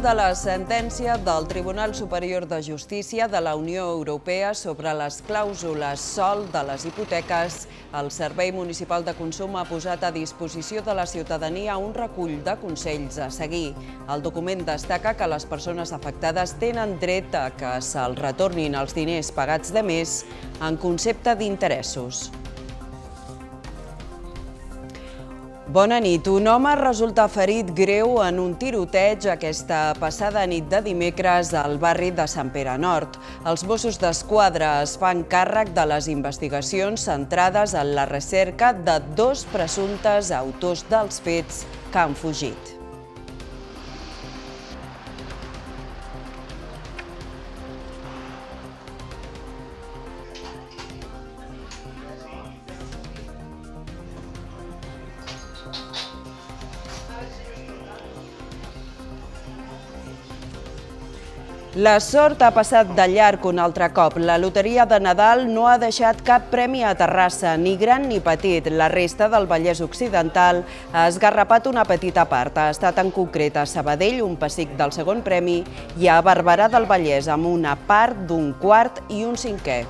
de la sentència del Tribunal Superior de Justícia de la Unió Europea sobre les clàusules sol de les hipoteques, el Servei Municipal de Consum ha posat a disposició de la ciutadania un recull de consells a seguir. El document destaca que les persones afectades tenen dret a que se'ls retornin els diners pagats de més en concepte d'interessos. Bona nit. Un home resulta ferit greu en un tiroteig aquesta passada nit de dimecres al barri de Sant Pere Nord. Els Mossos d'Esquadra es fan càrrec de les investigacions centrades en la recerca de dos presumptes autors dels fets que han fugit. La sort ha passat de llarg un altre cop. La loteria de Nadal no ha deixat cap premi a Terrassa, ni gran ni petit. La resta del Vallès Occidental ha esgarrapat una petita part. Ha estat en concret a Sabadell, un pessic del segon premi, i a Barberà del Vallès, amb una part, d'un quart i un cinquè.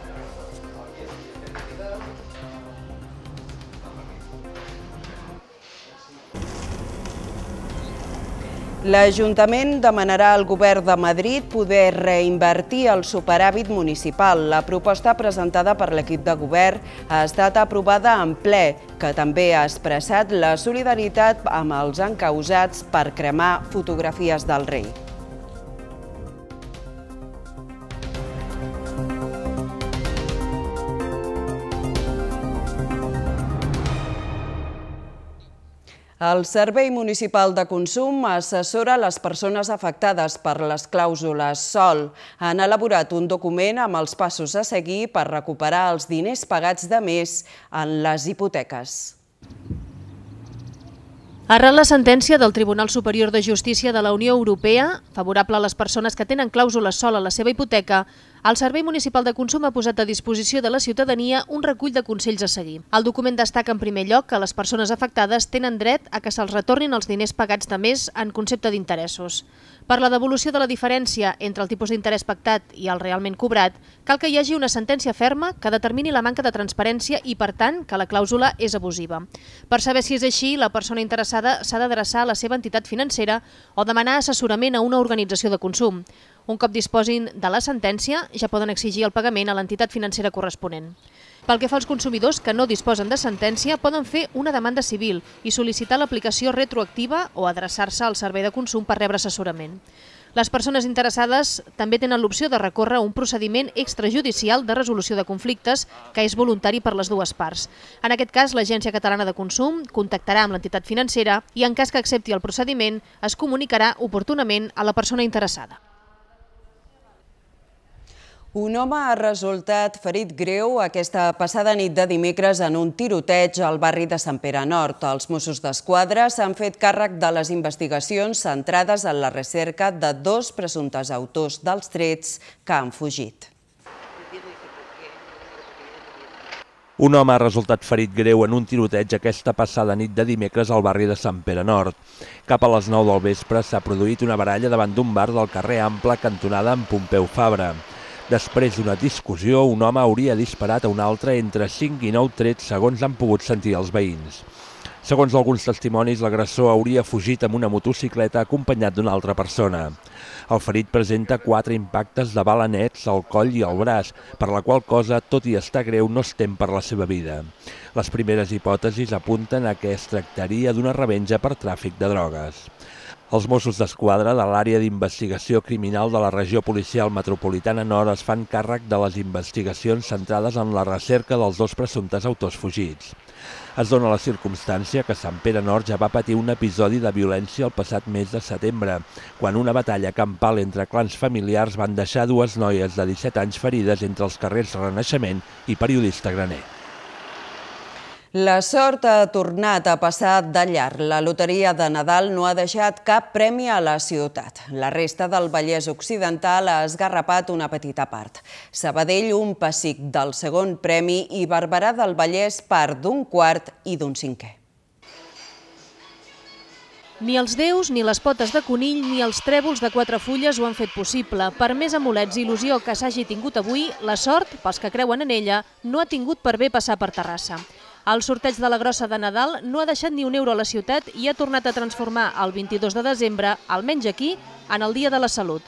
L'Ajuntament demanarà al govern de Madrid poder reinvertir el superàvit municipal. La proposta presentada per l'equip de govern ha estat aprovada en ple, que també ha expressat la solidaritat amb els encausats per cremar fotografies del rei. El Servei Municipal de Consum assessora les persones afectades per les clàusules SOL. Han elaborat un document amb els passos a seguir per recuperar els diners pagats de més en les hipoteques. Arran la sentència del Tribunal Superior de Justícia de la Unió Europea, favorable a les persones que tenen clàusules sol a la seva hipoteca, el Servei Municipal de Consum ha posat a disposició de la ciutadania un recull de consells a seguir. El document destaca en primer lloc que les persones afectades tenen dret a que se'ls retornin els diners pagats de més en concepte d'interessos. Per la devolució de la diferència entre el tipus d'interès pactat i el realment cobrat, cal que hi hagi una sentència ferma que determini la manca de transparència i, per tant, que la clàusula és abusiva. Per saber si és així, la persona interessada s'ha d'adreçar a la seva entitat financera o demanar assessorament a una organització de consum. Un cop disposin de la sentència, ja poden exigir el pagament a l'entitat financera corresponent. Pel que fa als consumidors que no disposen de sentència, poden fer una demanda civil i sol·licitar l'aplicació retroactiva o adreçar-se al servei de consum per rebre assessorament. Les persones interessades també tenen l'opció de recórrer a un procediment extrajudicial de resolució de conflictes que és voluntari per les dues parts. En aquest cas, l'Agència Catalana de Consum contactarà amb l'entitat financera i en cas que accepti el procediment es comunicarà oportunament a la persona interessada. Un home ha resultat ferit greu aquesta passada nit de dimecres en un tiroteig al barri de Sant Pere Nord. Els Mossos d'Esquadra s'han fet càrrec de les investigacions centrades en la recerca de dos presumptes autors dels trets que han fugit. Un home ha resultat ferit greu en un tiroteig aquesta passada nit de dimecres al barri de Sant Pere Nord. Cap a les 9 del vespre s'ha produït una baralla davant d'un bar del carrer Ample cantonada amb Pompeu Fabra. Després d'una discussió, un home hauria disparat a un altre entre 5 i 9 trets, segons han pogut sentir els veïns. Segons alguns testimonis, l'agressor hauria fugit amb una motocicleta acompanyat d'una altra persona. El ferit presenta quatre impactes de bala nets al coll i al braç, per la qual cosa, tot i estar greu, no estem per la seva vida. Les primeres hipòtesis apunten a que es tractaria d'una revenja per tràfic de drogues. Els Mossos d'Esquadra de l'àrea d'investigació criminal de la regió policial metropolitana nord es fan càrrec de les investigacions centrades en la recerca dels dos presumptes autors fugits. Es dona la circumstància que Sant Pere Nord ja va patir un episodi de violència el passat mes de setembre, quan una batalla campal entre clans familiars van deixar dues noies de 17 anys ferides entre els carrers Renaixement i Periodista Graner. La sort ha tornat a passar de llarg. La loteria de Nadal no ha deixat cap premi a la ciutat. La resta del Vallès Occidental ha esgarrapat una petita part. Sabadell, un pessic del segon premi i Barberà del Vallès part d'un quart i d'un cinquè. Ni els déus, ni les potes de conill, ni els trèvols de quatre fulles ho han fet possible. Per més amulets i il·lusió que s'hagi tingut avui, la sort, pels que creuen en ella, no ha tingut per bé passar per Terrassa. El sorteig de la grossa de Nadal no ha deixat ni un euro a la ciutat i ha tornat a transformar el 22 de desembre, almenys aquí, en el Dia de la Salut.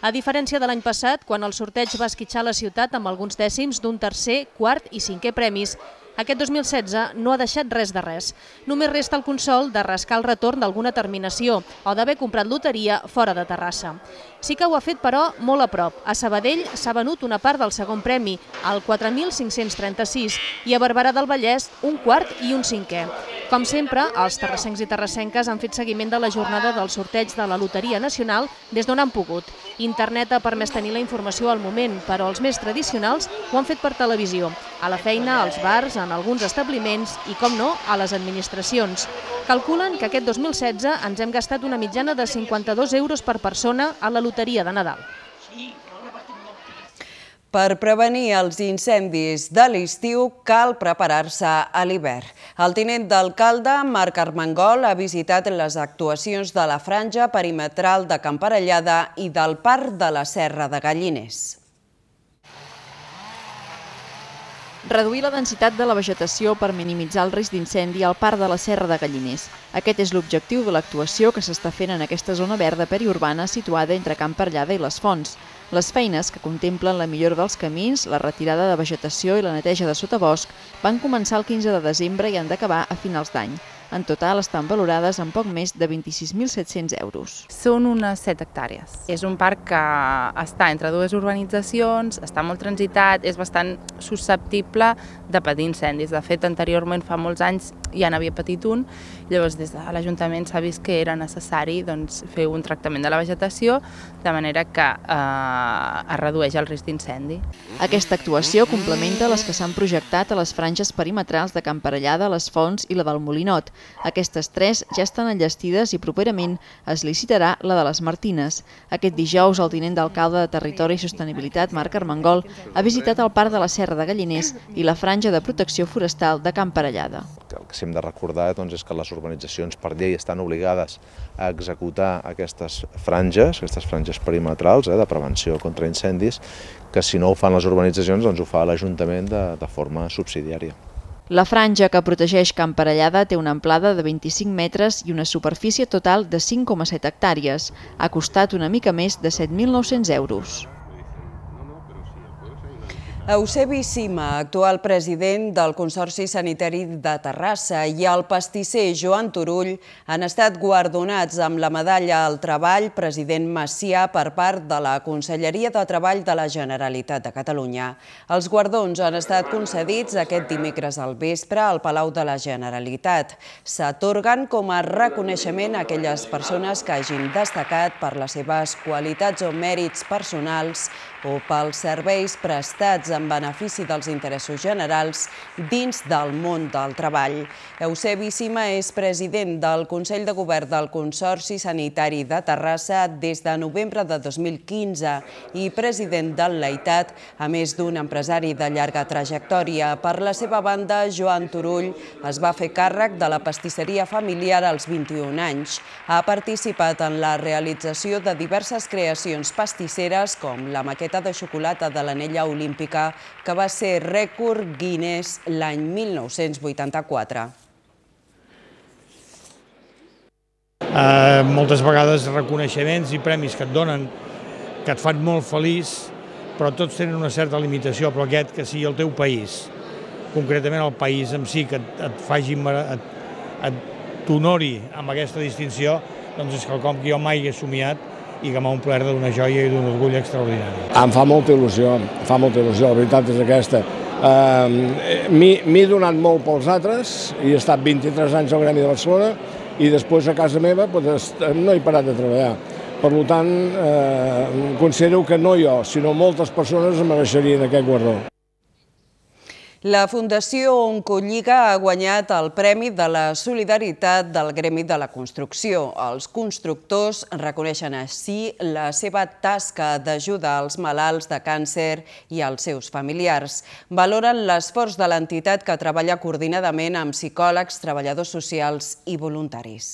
A diferència de l'any passat, quan el sorteig va esquitxar la ciutat amb alguns dècims d'un tercer, quart i cinquè premis, aquest 2016 no ha deixat res de res. Només resta el consol de rascar el retorn d'alguna terminació o d'haver comprat loteria fora de Terrassa. Sí que ho ha fet, però, molt a prop. A Sabadell s'ha venut una part del segon premi, el 4.536, i a Barberà del Vallès un quart i un cinquè. Com sempre, els terrassencs i terrassenques han fet seguiment de la jornada del sorteig de la Loteria Nacional des d'on han pogut. Internet ha permès tenir la informació al moment, però els més tradicionals ho han fet per televisió. A la feina, als bars, en alguns establiments i, com no, a les administracions. Calculen que aquest 2016 ens hem gastat una mitjana de 52 euros per persona a la loteria de Nadal. Per prevenir els incendis de l'estiu cal preparar-se a l'hivern. El tinent d'alcalde, Marc Armengol, ha visitat les actuacions de la franja perimetral de Camparellada i del Parc de la Serra de Galliners. reduir la densitat de la vegetació per minimitzar el risc d'incendi al parc de la Serra de Galliners. Aquest és l'objectiu de l'actuació que s'està fent en aquesta zona verda periurbana situada entre Camp Perllada i les Fonts. Les feines, que contemplen la millora dels camins, la retirada de vegetació i la neteja de sotabosc, van començar el 15 de desembre i han d'acabar a finals d'any. En total estan valorades en poc més de 26.700 euros. Són unes 7 hectàrees. És un parc que està entre dues urbanitzacions, està molt transitat, és bastant susceptible de patir incendis. De fet, anteriorment, fa molts anys, ja n'havia patit un, llavors des de l'Ajuntament s'ha vist que era necessari doncs, fer un tractament de la vegetació de manera que eh, es redueix el risc d'incendi. Aquesta actuació complementa les que s'han projectat a les franges perimetrals de Camparellada, les Fonts i la del Molinot, aquestes tres ja estan enllestides i properament es licitarà la de les Martines. Aquest dijous, el tinent d'alcalde de Territori i Sostenibilitat, Marc Armengol, ha visitat el Parc de la Serra de Galliners i la Franja de Protecció Forestal de Camp Parellada. El que hem de recordar doncs, és que les urbanitzacions per llei estan obligades a executar aquestes franges, aquestes franges perimetrals eh, de prevenció contra incendis, que si no ho fan les urbanitzacions doncs ho fa l'Ajuntament de, de forma subsidiària. La franja que protegeix Camp Parellada té una amplada de 25 metres i una superfície total de 5,7 hectàrees. Ha costat una mica més de 7.900 euros. Eusebi Sima, actual president del Consorci Sanitari de Terrassa, i el pastisser Joan Turull han estat guardonats amb la medalla al treball president Macià per part de la Conselleria de Treball de la Generalitat de Catalunya. Els guardons han estat concedits aquest dimecres al vespre al Palau de la Generalitat. S'atorguen com a reconeixement a aquelles persones que hagin destacat per les seves qualitats o mèrits personals o pels serveis prestats a en benefici dels interessos generals dins del món del treball. Eusebi Sima és president del Consell de Govern del Consorci Sanitari de Terrassa des de novembre de 2015 i president del Leitat, a més d'un empresari de llarga trajectòria. Per la seva banda, Joan Turull es va fer càrrec de la pastisseria familiar als 21 anys. Ha participat en la realització de diverses creacions pastisseres com la maqueta de xocolata de l'anella olímpica històrica que va ser rècord Guinness l'any 1984. Uh, eh, moltes vegades reconeixements i premis que et donen, que et fan molt feliç, però tots tenen una certa limitació, però aquest que sigui el teu país, concretament el país en si, que et, et faci, et, t'honori amb aquesta distinció, doncs és quelcom que jo mai he somiat i que m'ha omplert d'una joia i d'un orgull extraordinari. Em fa molta il·lusió, em fa molta il·lusió, la veritat és aquesta. Uh, M'he donat molt pels altres i he estat 23 anys al Gremi de Barcelona i després a casa meva pues, no he parat de treballar. Per tant, eh, considero que no jo, sinó moltes persones mereixerien aquest guardó. La Fundació Oncolliga ha guanyat el Premi de la Solidaritat del Gremi de la Construcció. Els constructors reconeixen així la seva tasca d'ajuda als malalts de càncer i als seus familiars. Valoren l'esforç de l'entitat que treballa coordinadament amb psicòlegs, treballadors socials i voluntaris.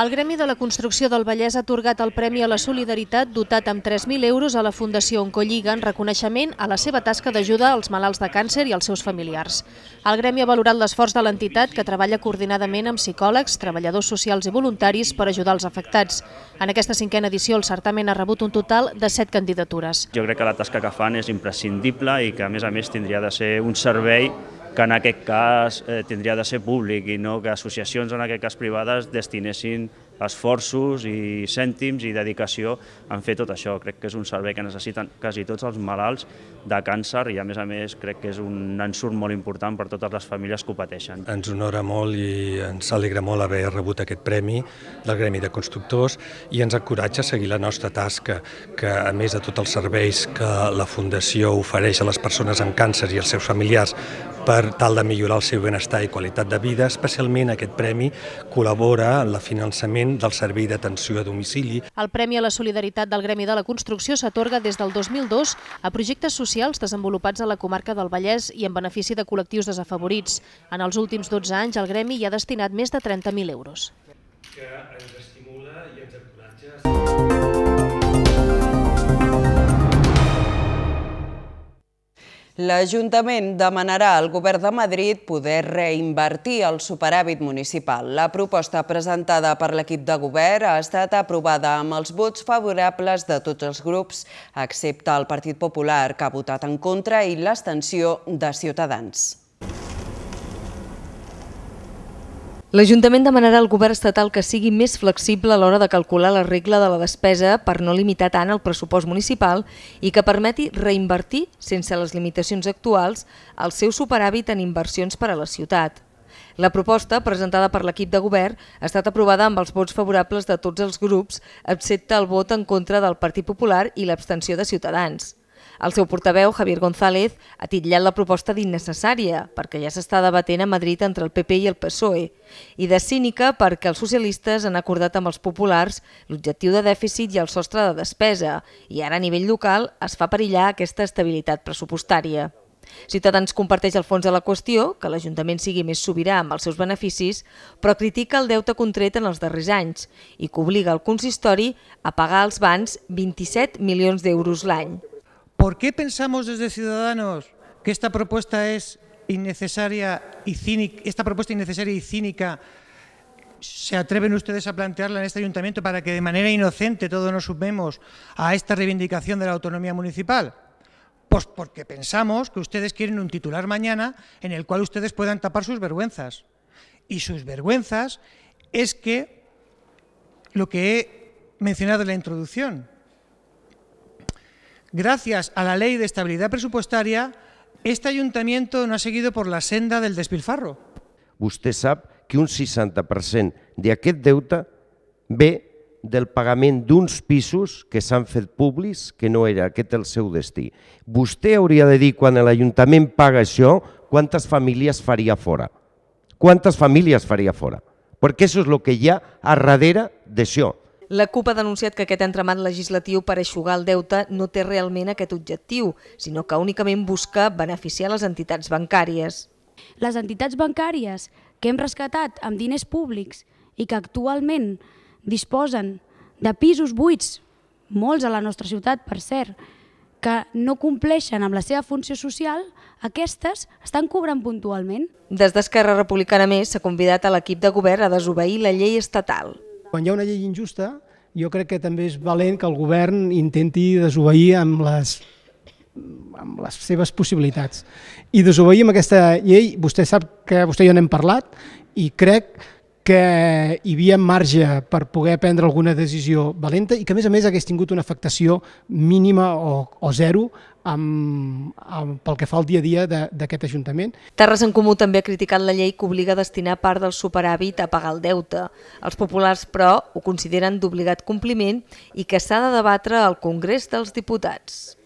El Gremi de la Construcció del Vallès ha atorgat el Premi a la Solidaritat dotat amb 3.000 euros a la Fundació Oncolliga en reconeixement a la seva tasca d'ajuda als malalts de càncer i als seus familiars. El Gremi ha valorat l'esforç de l'entitat que treballa coordinadament amb psicòlegs, treballadors socials i voluntaris per ajudar els afectats. En aquesta cinquena edició el certamen ha rebut un total de 7 candidatures. Jo crec que la tasca que fan és imprescindible i que a més a més tindria de ser un servei que en aquest cas eh, tindria de ser públic i no que associacions, en aquest cas privades, destinessin esforços i cèntims i dedicació en fer tot això. Crec que és un servei que necessiten quasi tots els malalts de càncer i, a més a més, crec que és un ensurt molt important per totes les famílies que ho pateixen. Ens honora molt i ens alegra molt haver rebut aquest premi del Gremi de Constructors i ens encoratja a seguir la nostra tasca, que, a més de tots els serveis que la Fundació ofereix a les persones amb càncer i els seus familiars, per tal de millorar el seu benestar i qualitat de vida. Especialment aquest premi col·labora en el finançament del servei d'atenció a domicili. El Premi a la Solidaritat del Gremi de la Construcció s'atorga des del 2002 a projectes socials desenvolupats a la comarca del Vallès i en benefici de col·lectius desafavorits. En els últims 12 anys el Gremi hi ha destinat més de 30.000 euros. Que ens L'Ajuntament demanarà al Govern de Madrid poder reinvertir el superàvit municipal. La proposta presentada per l'equip de govern ha estat aprovada amb els vots favorables de tots els grups, excepte el Partit Popular, que ha votat en contra, i l'abstenció de Ciutadans. L'Ajuntament demanarà al govern estatal que sigui més flexible a l'hora de calcular la regla de la despesa per no limitar tant el pressupost municipal i que permeti reinvertir, sense les limitacions actuals, el seu superàvit en inversions per a la ciutat. La proposta, presentada per l'equip de govern, ha estat aprovada amb els vots favorables de tots els grups, excepte el vot en contra del Partit Popular i l'abstenció de Ciutadans. El seu portaveu, Javier González, ha titllat la proposta d'innecessària perquè ja s'està debatent a Madrid entre el PP i el PSOE i de cínica perquè els socialistes han acordat amb els populars l'objectiu de dèficit i el sostre de despesa i ara a nivell local es fa perillar aquesta estabilitat pressupostària. Ciutadans comparteix el fons de la qüestió, que l'Ajuntament sigui més sobirà amb els seus beneficis, però critica el deute contret en els darrers anys i que obliga el consistori a pagar als bans 27 milions d'euros l'any. ¿Por qué pensamos desde Ciudadanos que esta propuesta es innecesaria y cínica, esta propuesta innecesaria y cínica se atreven ustedes a plantearla en este ayuntamiento para que de manera inocente todos nos sumemos a esta reivindicación de la autonomía municipal? Pues porque pensamos que ustedes quieren un titular mañana en el cual ustedes puedan tapar sus vergüenzas. Y sus vergüenzas es que lo que he mencionado en la introducción, Gracias a la Ley de Estabilidad Presupuestaria, este ayuntamiento no ha seguido por la senda del despilfarro. Vostè sap que un 60% d'aquest deute ve del pagament d'uns pisos que s'han fet públics, que no era aquest el seu destí. Vostè hauria de dir, quan l'Ajuntament paga això, quantes famílies faria fora. Quantes famílies faria fora? Perquè això és el que hi ha a darrere d'això. La CUP ha denunciat que aquest entramat legislatiu per aixugar el deute no té realment aquest objectiu, sinó que únicament busca beneficiar les entitats bancàries. Les entitats bancàries que hem rescatat amb diners públics i que actualment disposen de pisos buits, molts a la nostra ciutat, per cert, que no compleixen amb la seva funció social, aquestes estan cobrant puntualment. Des d'Esquerra Republicana, més, s'ha convidat a l'equip de govern a desobeir la llei estatal. Quan hi ha una llei injusta, jo crec que també és valent que el govern intenti desobeir amb les amb les seves possibilitats. I desobeir amb aquesta llei, vostè sap que vostè i jo n'hem parlat, i crec que hi havia marge per poder prendre alguna decisió valenta i que, a més a més, hagués tingut una afectació mínima o, o zero amb, amb, pel que fa al dia a dia d'aquest Ajuntament. Terres en Comú també ha criticat la llei que obliga a destinar part del superàvit a pagar el deute. Els populars, però, ho consideren d'obligat compliment i que s'ha de debatre al Congrés dels Diputats.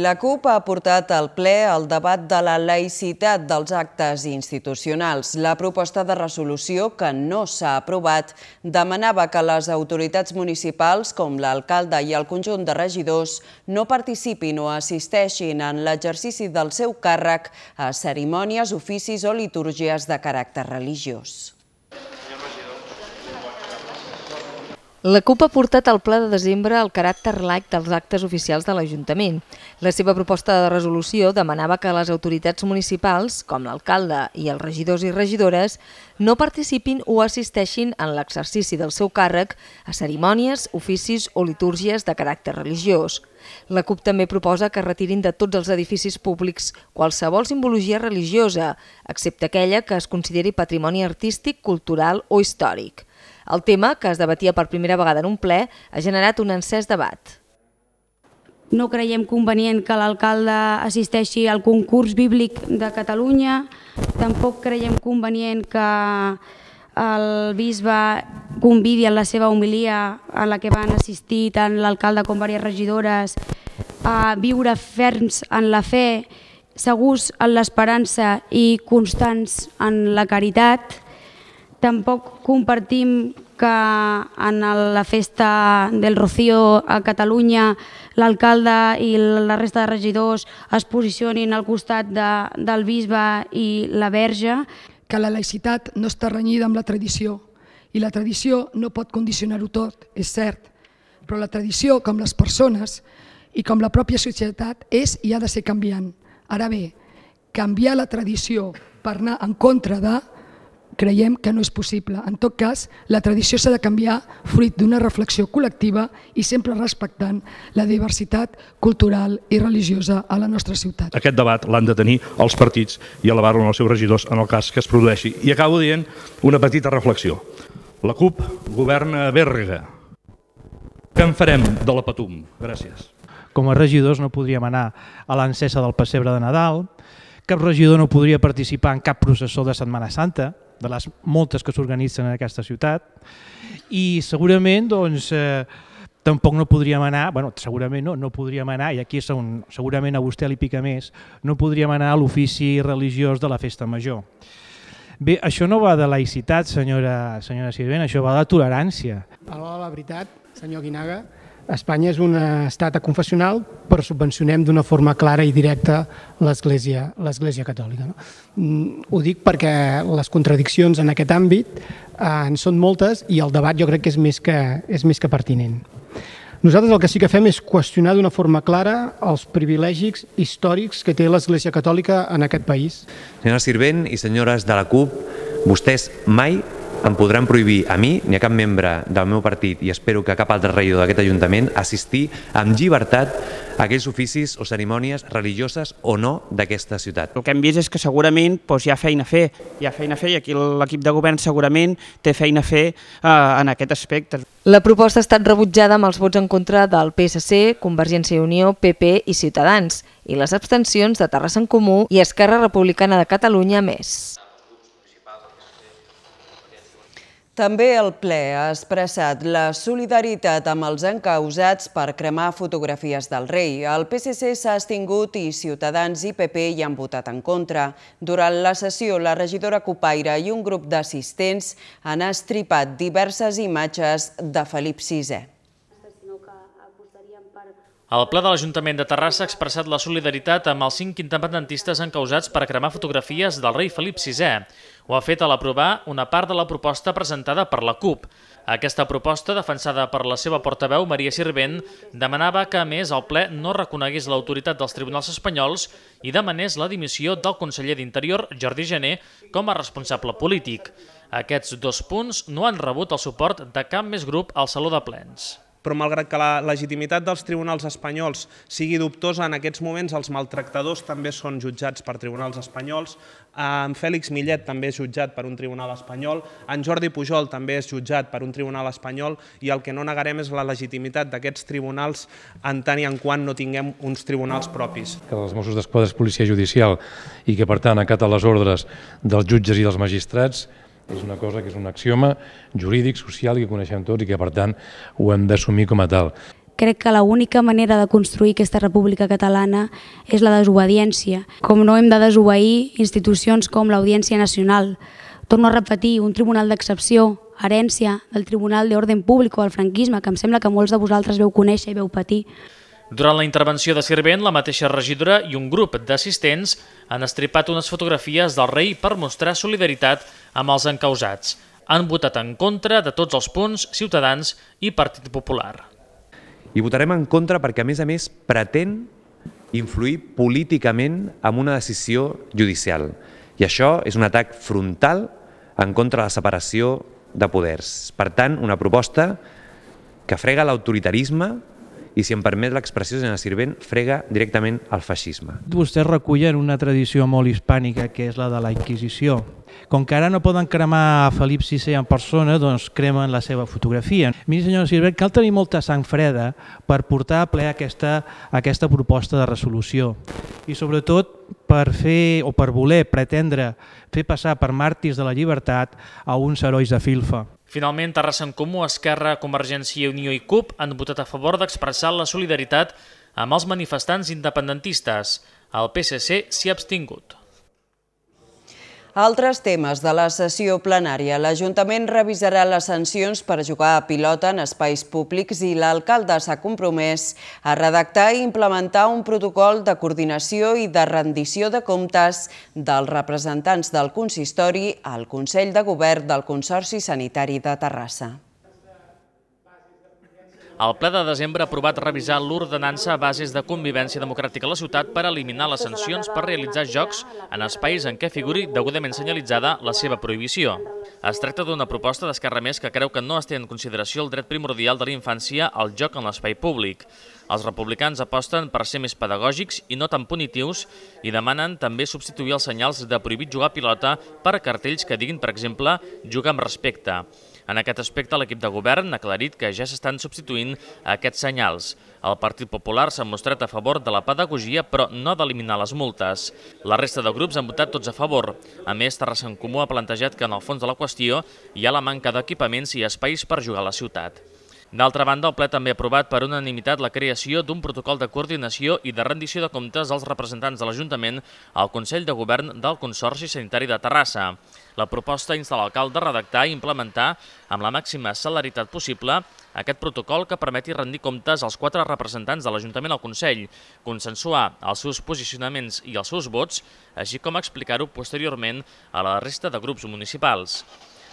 La CUP ha portat al ple el debat de la laïcitat dels actes institucionals. La proposta de resolució, que no s'ha aprovat, demanava que les autoritats municipals, com l'alcalde i el conjunt de regidors, no participin o assisteixin en l'exercici del seu càrrec a cerimònies, oficis o litúrgies de caràcter religiós. La CUP ha portat al pla de desembre el caràcter laic dels actes oficials de l'Ajuntament. La seva proposta de resolució demanava que les autoritats municipals, com l'alcalde i els regidors i regidores, no participin o assisteixin en l'exercici del seu càrrec a cerimònies, oficis o litúrgies de caràcter religiós. La CUP també proposa que retirin de tots els edificis públics qualsevol simbologia religiosa, excepte aquella que es consideri patrimoni artístic, cultural o històric. El tema, que es debatia per primera vegada en un ple, ha generat un encès debat. No creiem convenient que l'alcalde assisteixi al concurs bíblic de Catalunya, tampoc creiem convenient que el bisbe convidi en la seva homilia a la que van assistir tant l'alcalde com diverses regidores a viure ferms en la fe, segurs en l'esperança i constants en la caritat. Tampoc compartim que en la festa del Rocío a Catalunya l'alcalde i la resta de regidors es posicionin al costat de, del bisbe i la verge. Que la laïcitat no està renyida amb la tradició i la tradició no pot condicionar-ho tot, és cert, però la tradició, com les persones i com la pròpia societat, és i ha de ser canviant. Ara bé, canviar la tradició per anar en contra de creiem que no és possible. En tot cas, la tradició s'ha de canviar fruit d'una reflexió col·lectiva i sempre respectant la diversitat cultural i religiosa a la nostra ciutat. Aquest debat l'han de tenir els partits i elevar-lo als seus regidors en el cas que es produeixi. I acabo dient una petita reflexió. La CUP governa a Berga. Què en farem de la Patum? Gràcies. Com a regidors no podríem anar a l'encesa del Passebre de Nadal, cap regidor no podria participar en cap processó de Setmana Santa, de les moltes que s'organitzen en aquesta ciutat, i segurament doncs, eh, tampoc no podríem anar, bueno, segurament no, no podríem anar, i aquí és on segurament a vostè li pica més, no podríem anar a l'ofici religiós de la Festa Major. Bé, això no va de laïcitat, senyora, senyora Sirvent, això va de tolerància. A de la veritat, senyor Guinaga, Espanya és un estat confessional, però subvencionem d'una forma clara i directa l'Església Catòlica. No? Mm, ho dic perquè les contradiccions en aquest àmbit eh, en són moltes i el debat jo crec que és més que, és més que pertinent. Nosaltres el que sí que fem és qüestionar d'una forma clara els privilegis històrics que té l'Església Catòlica en aquest país. Senyora Sirvent i senyores de la CUP, vostès mai em podran prohibir a mi ni a cap membre del meu partit i espero que cap altre regidor d'aquest Ajuntament assistir amb llibertat a aquells oficis o cerimònies religioses o no d'aquesta ciutat. El que hem vist és que segurament doncs, hi ha feina a fer, hi ha feina a fer i aquí l'equip de govern segurament té feina a fer eh, en aquest aspecte. La proposta ha estat rebutjada amb els vots en contra del PSC, Convergència i Unió, PP i Ciutadans i les abstencions de Terrassa en Comú i Esquerra Republicana de Catalunya més. També el ple ha expressat la solidaritat amb els encausats per cremar fotografies del rei. El PSC s'ha estingut i Ciutadans i PP hi han votat en contra. Durant la sessió, la regidora Copaire i un grup d'assistents han estripat diverses imatges de Felip VI. El ple de l'Ajuntament de Terrassa ha expressat la solidaritat amb els cinc independentistes encausats per cremar fotografies del rei Felip VI. Ho ha fet a l'aprovar una part de la proposta presentada per la CUP. Aquesta proposta, defensada per la seva portaveu, Maria Sirvent, demanava que, a més, el ple no reconegués l'autoritat dels tribunals espanyols i demanés la dimissió del conseller d'Interior, Jordi Gené, com a responsable polític. Aquests dos punts no han rebut el suport de cap més grup al Saló de Plens però malgrat que la legitimitat dels tribunals espanyols sigui dubtosa, en aquests moments els maltractadors també són jutjats per tribunals espanyols, en Fèlix Millet també és jutjat per un tribunal espanyol, en Jordi Pujol també és jutjat per un tribunal espanyol i el que no negarem és la legitimitat d'aquests tribunals en tant i en quant no tinguem uns tribunals propis. Que els Mossos d'Esquadra és policia judicial i que, per tant, acata les ordres dels jutges i dels magistrats, és una cosa que és un axioma jurídic, social, que coneixem tots i que, per tant, ho hem d'assumir com a tal. Crec que l'única manera de construir aquesta república catalana és la desobediència. Com no hem de desobeir institucions com l'Audiència Nacional. Torno a repetir, un tribunal d'excepció, herència del Tribunal d'Orden Públic o del franquisme, que em sembla que molts de vosaltres veu conèixer i veu patir. Durant la intervenció de Sirvent, la mateixa regidora i un grup d'assistents han estripat unes fotografies del rei per mostrar solidaritat amb els encausats. Han votat en contra de tots els punts Ciutadans i Partit Popular. I votarem en contra perquè, a més a més, pretén influir políticament en una decisió judicial. I això és un atac frontal en contra de la separació de poders. Per tant, una proposta que frega l'autoritarisme i, si em permet l'expressió, senyora Sirvent, frega directament el feixisme. Vostès recullen una tradició molt hispànica, que és la de la Inquisició. Com que ara no poden cremar a Felip VI en persona, doncs cremen la seva fotografia. Miri, senyora Sirvent, cal tenir molta sang freda per portar a ple aquesta, aquesta proposta de resolució. I sobretot per fer o per voler pretendre fer passar per màrtirs de la llibertat a uns herois de filfa. Finalment, Terrassa en Comú, Esquerra, Convergència, Unió i CUP han votat a favor d'expressar la solidaritat amb els manifestants independentistes. El PSC s'hi ha abstingut. Altres temes de la sessió plenària. L'Ajuntament revisarà les sancions per jugar a pilota en espais públics i l'alcalde s'ha compromès a redactar i implementar un protocol de coordinació i de rendició de comptes dels representants del consistori al Consell de Govern del Consorci Sanitari de Terrassa. El ple de desembre ha aprovat revisar l'ordenança a bases de convivència democràtica a la ciutat per eliminar les sancions per realitzar jocs en espais en què figuri degudament senyalitzada la seva prohibició. Es tracta d'una proposta d'Esquerra Més que creu que no es té en consideració el dret primordial de la infància al joc en l'espai públic. Els republicans aposten per ser més pedagògics i no tan punitius i demanen també substituir els senyals de prohibit jugar a pilota per cartells que diguin, per exemple, jugar amb respecte. En aquest aspecte, l'equip de govern ha aclarit que ja s'estan substituint aquests senyals. El Partit Popular s'ha mostrat a favor de la pedagogia, però no d'eliminar les multes. La resta de grups han votat tots a favor. A més, Terrassa en Comú ha plantejat que en el fons de la qüestió hi ha la manca d'equipaments i espais per jugar a la ciutat. D'altra banda, el ple també ha aprovat per unanimitat la creació d'un protocol de coordinació i de rendició de comptes als representants de l'Ajuntament al Consell de Govern del Consorci Sanitari de Terrassa. La proposta insta l'alcalde a redactar i implementar amb la màxima celeritat possible aquest protocol que permeti rendir comptes als quatre representants de l'Ajuntament al Consell, consensuar els seus posicionaments i els seus vots, així com explicar-ho posteriorment a la resta de grups municipals.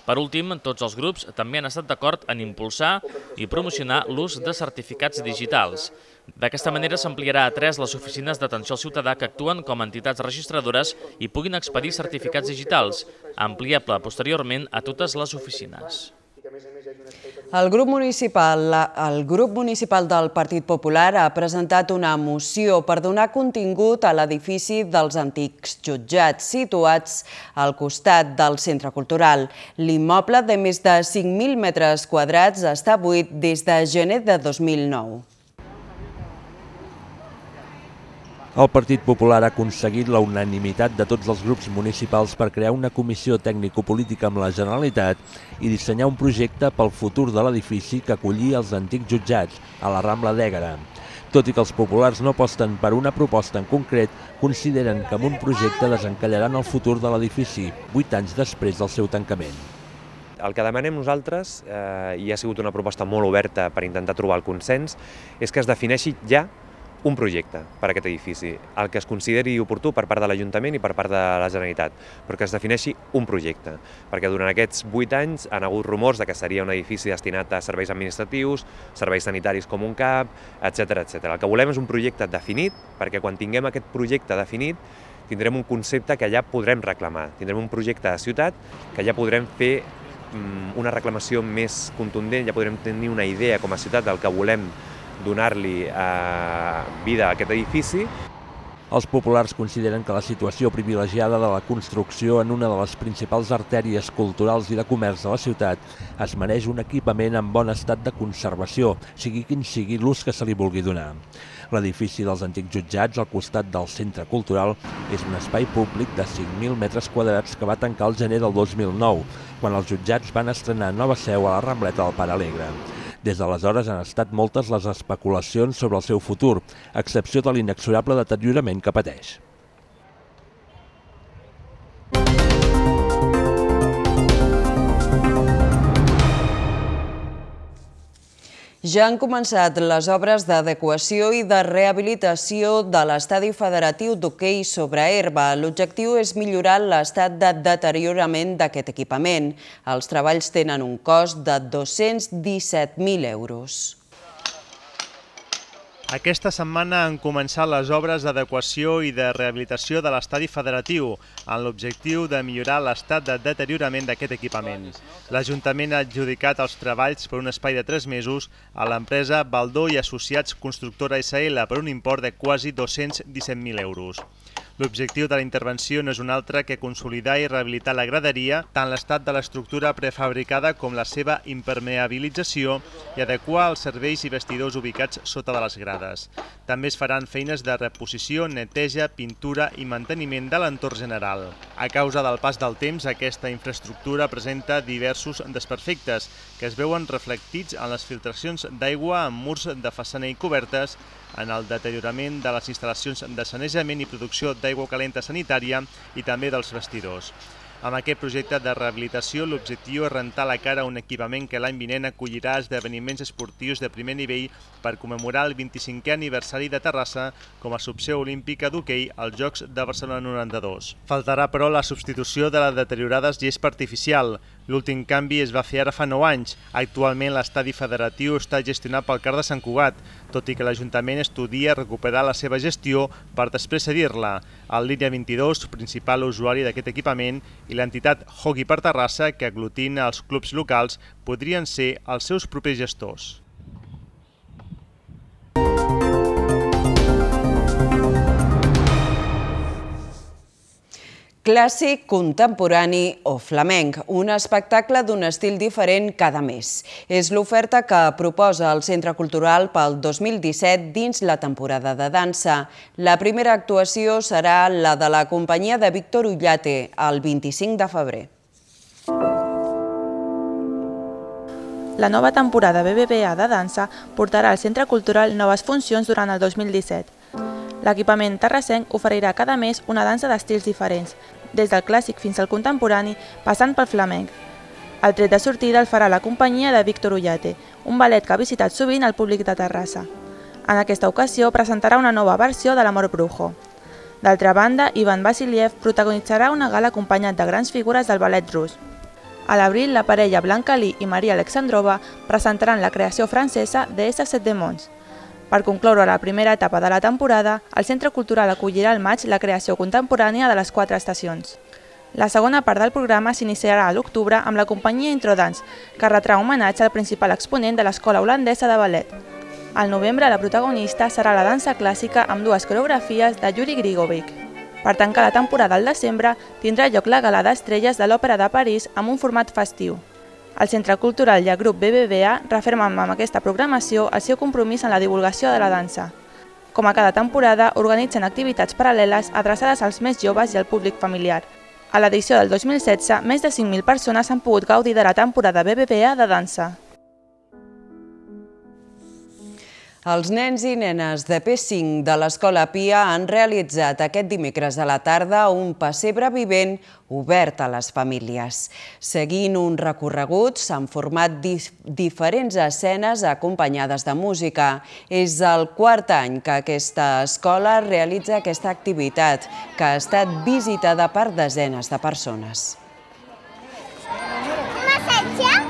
Per últim, tots els grups també han estat d'acord en impulsar i promocionar l'ús de certificats digitals. D'aquesta manera s'ampliarà a tres les oficines d'atenció al ciutadà que actuen com a entitats registradores i puguin expedir certificats digitals, ampliable posteriorment a totes les oficines. El grup, municipal, el grup municipal del Partit Popular ha presentat una moció per donar contingut a l'edifici dels antics jutjats situats al costat del centre cultural. L'immoble de més de 5.000 metres quadrats està buit des de gener de 2009. El Partit Popular ha aconseguit la unanimitat de tots els grups municipals per crear una comissió tècnico-política amb la Generalitat i dissenyar un projecte pel futur de l'edifici que acollia els antics jutjats a la Rambla d'Ègara. Tot i que els populars no aposten per una proposta en concret, consideren que amb un projecte desencallaran el futur de l'edifici, vuit anys després del seu tancament. El que demanem nosaltres, eh, i ha sigut una proposta molt oberta per intentar trobar el consens, és que es defineixi ja un projecte per a aquest edifici, el que es consideri oportú per part de l'Ajuntament i per part de la Generalitat, però que es defineixi un projecte, perquè durant aquests vuit anys han hagut rumors de que seria un edifici destinat a serveis administratius, serveis sanitaris com un CAP, etc etc. El que volem és un projecte definit, perquè quan tinguem aquest projecte definit, tindrem un concepte que ja podrem reclamar, tindrem un projecte de ciutat que ja podrem fer mm, una reclamació més contundent, ja podrem tenir una idea com a ciutat del que volem donar-li eh, vida a aquest edifici. Els populars consideren que la situació privilegiada de la construcció en una de les principals artèries culturals i de comerç de la ciutat es mereix un equipament en bon estat de conservació, sigui quin sigui l'ús que se li vulgui donar. L'edifici dels antics jutjats, al costat del centre cultural, és un espai públic de 5.000 metres quadrats que va tancar el gener del 2009, quan els jutjats van estrenar nova seu a la Rambleta del Pare Alegre. Des d'aleshores han estat moltes les especulacions sobre el seu futur, a excepció de l'inexorable deteriorament que pateix. Ja han començat les obres d'adequació i de rehabilitació de l'estadi federatiu d'hoquei sobre herba. L'objectiu és millorar l'estat de deteriorament d'aquest equipament. Els treballs tenen un cost de 217.000 euros. Aquesta setmana han començat les obres d'adequació i de rehabilitació de l'estadi federatiu, amb l'objectiu de millorar l'estat de deteriorament d'aquest equipament. L'Ajuntament ha adjudicat els treballs per un espai de 3 mesos a l'empresa Baldó i Associats Constructora SL per un import de quasi 217.000 euros. L'objectiu de la intervenció no és un altre que consolidar i rehabilitar la graderia, tant l'estat de l'estructura prefabricada com la seva impermeabilització i adequar els serveis i vestidors ubicats sota de les grades. També es faran feines de reposició, neteja, pintura i manteniment de l'entorn general. A causa del pas del temps, aquesta infraestructura presenta diversos desperfectes que es veuen reflectits en les filtracions d'aigua en murs de façana i cobertes en el deteriorament de les instal·lacions de sanejament i producció d'aigua calenta sanitària i també dels vestidors. Amb aquest projecte de rehabilitació, l'objectiu és rentar la cara a un equipament que l'any vinent acollirà esdeveniments esportius de primer nivell per commemorar el 25è aniversari de Terrassa com a subseu olímpica d'hoquei als Jocs de Barcelona 92. Faltarà, però, la substitució de la deteriorada gespa artificial, L'últim canvi es va fer ara fa 9 anys. Actualment l'estadi federatiu està gestionat pel CAR de Sant Cugat, tot i que l'Ajuntament estudia recuperar la seva gestió per després cedir-la. El Línia 22, principal usuari d'aquest equipament, i l'entitat Hockey per Terrassa, que aglutina els clubs locals, podrien ser els seus propers gestors. clàssic, contemporani o flamenc, un espectacle d'un estil diferent cada mes. És l'oferta que proposa el Centre Cultural pel 2017 dins la temporada de dansa. La primera actuació serà la de la companyia de Víctor Ullate, el 25 de febrer. La nova temporada BBVA de dansa portarà al Centre Cultural noves funcions durant el 2017. L'equipament terrasenc oferirà cada mes una dansa d'estils diferents, des del clàssic fins al contemporani, passant pel flamenc. El tret de sortida el farà la companyia de Víctor Ullate, un ballet que ha visitat sovint el públic de Terrassa. En aquesta ocasió presentarà una nova versió de l'Amor Brujo. D'altra banda, Ivan Vasiliev protagonitzarà una gala acompanyat de grans figures del ballet rus. A l'abril, la parella Blanca Lee i Maria Alexandrova presentaran la creació francesa de S. Set de Mons, per concloure la primera etapa de la temporada, el Centre Cultural acollirà al maig la creació contemporània de les quatre estacions. La segona part del programa s'iniciarà a l'octubre amb la companyia Introdance, que retrà homenatge al principal exponent de l'escola holandesa de ballet. Al novembre, la protagonista serà la dansa clàssica amb dues coreografies de Yuri Grigovic. Per tancar la temporada al desembre, tindrà lloc la gala d'estrelles de l'Òpera de París amb un format festiu. El Centre Cultural i el grup BBVA refermen amb aquesta programació el seu compromís en la divulgació de la dansa. Com a cada temporada, organitzen activitats paral·leles adreçades als més joves i al públic familiar. A l'edició del 2016, més de 5.000 persones han pogut gaudir de la temporada BBVA de dansa. Els nens i nenes de P5 de l'Escola Pia han realitzat aquest dimecres a la tarda un pessebre vivent obert a les famílies. Seguint un recorregut, s'han format diferents escenes acompanyades de música. És el quart any que aquesta escola realitza aquesta activitat, que ha estat visitada per desenes de persones. Massatge?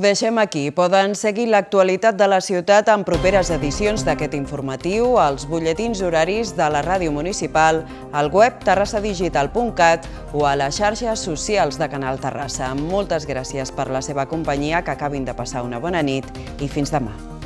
deixem aquí. Poden seguir l'actualitat de la ciutat en properes edicions d'aquest informatiu, als butlletins horaris de la ràdio municipal, al web terrassadigital.cat o a les xarxes socials de Canal Terrassa. Moltes gràcies per la seva companyia, que acabin de passar una bona nit i fins demà.